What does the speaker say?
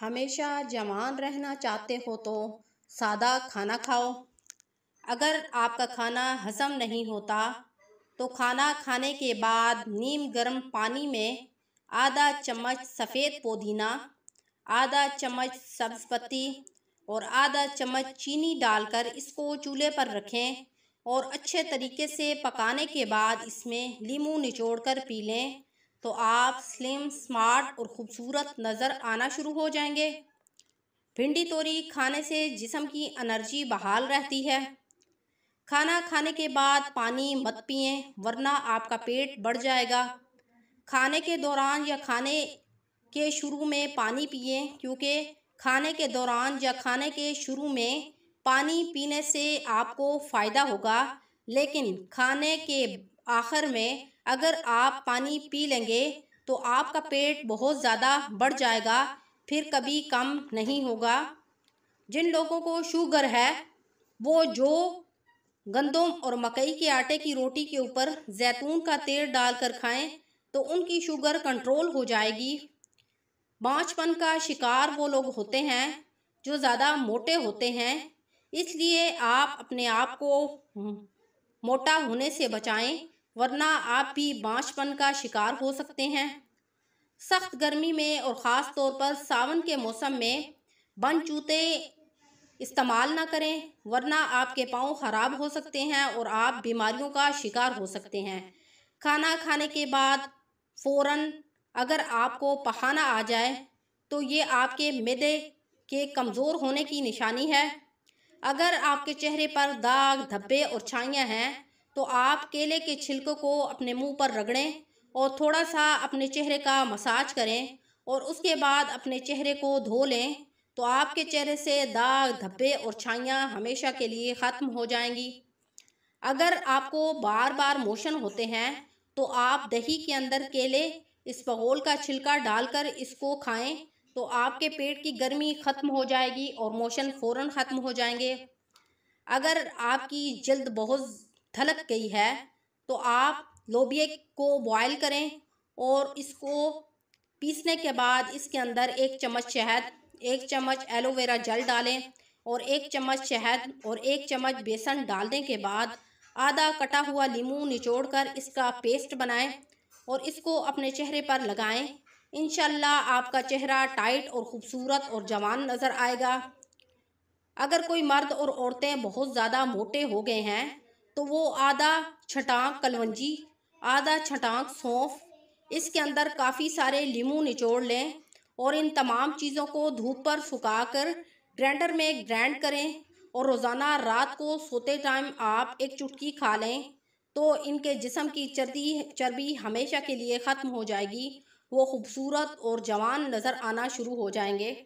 हमेशा जवान रहना चाहते हो तो सादा खाना खाओ अगर आपका खाना हजम नहीं होता तो खाना खाने के बाद नीम गर्म पानी में आधा चम्मच सफ़ेद पुदीना आधा चम्मच सब्ज़ पत्ती और आधा चम्मच चीनी डालकर इसको चूल्हे पर रखें और अच्छे तरीके से पकाने के बाद इसमें लीमू निचोड़ कर पी लें तो आप स्लिम स्मार्ट और ख़ूबसूरत नज़र आना शुरू हो जाएंगे भिंडी तोरी खाने से जिसम की एनर्जी बहाल रहती है खाना खाने के बाद पानी मत पिए वरना आपका पेट बढ़ जाएगा खाने के दौरान या खाने के शुरू में पानी पिए क्योंकि खाने के दौरान या खाने के शुरू में पानी पीने से आपको फ़ायदा होगा लेकिन खाने के आखिर में अगर आप पानी पी लेंगे तो आपका पेट बहुत ज़्यादा बढ़ जाएगा फिर कभी कम नहीं होगा जिन लोगों को शुगर है वो जो गंदम और मकई के आटे की रोटी के ऊपर जैतून का तेल डालकर खाएं तो उनकी शुगर कंट्रोल हो जाएगी बाँचपन का शिकार वो लोग होते हैं जो ज़्यादा मोटे होते हैं इसलिए आप अपने आप को मोटा होने से बचाएं वरना आप भी बाँचपन का शिकार हो सकते हैं सख्त गर्मी में और ख़ास तौर पर सावन के मौसम में बन चूते इस्तेमाल ना करें वरना आपके पाँव ख़राब हो सकते हैं और आप बीमारियों का शिकार हो सकते हैं खाना खाने के बाद फ़ौर अगर आपको पहाना आ जाए तो ये आपके मैदे के कमज़ोर होने की निशानी है अगर आपके चेहरे पर दाग धब्बे और छाइयाँ हैं तो आप केले के छिलकों को अपने मुंह पर रगड़ें और थोड़ा सा अपने चेहरे का मसाज करें और उसके बाद अपने चेहरे को धो लें तो आपके चेहरे से दाग धब्बे और छाइयाँ हमेशा के लिए ख़त्म हो जाएंगी अगर आपको बार बार मोशन होते हैं तो आप दही के अंदर केले इसबगोल का छिलका डालकर इसको खाएं तो आपके पेट की गर्मी ख़त्म हो जाएगी और मोशन फ़ौर ख़त्म हो जाएंगे अगर आपकी जल्द बहुत थलक गई है तो आप लोबिए को बॉयल करें और इसको पीसने के बाद इसके अंदर एक चम्मच शहद एक चम्मच एलोवेरा जल डालें और एक चम्मच शहद और एक चम्मच बेसन डालने के बाद आधा कटा हुआ लीमू निचोड़कर इसका पेस्ट बनाएं और इसको अपने चेहरे पर लगाएं इन आपका चेहरा टाइट और ख़ूबसूरत और जवान नज़र आएगा अगर कोई मर्द और औरतें बहुत ज़्यादा मोटे हो गए हैं तो वो आधा छटाक कलवंजी आधा छटाक सौंफ इसके अंदर काफ़ी सारे लीमू निचोड़ लें और इन तमाम चीज़ों को धूप पर सुखाकर ग्राइंडर में ग्राइंड करें और रोज़ाना रात को सोते टाइम आप एक चुटकी खा लें तो इनके जिसम की चर्बी चर्बी हमेशा के लिए ख़त्म हो जाएगी वो खूबसूरत और जवान नज़र आना शुरू हो जाएंगे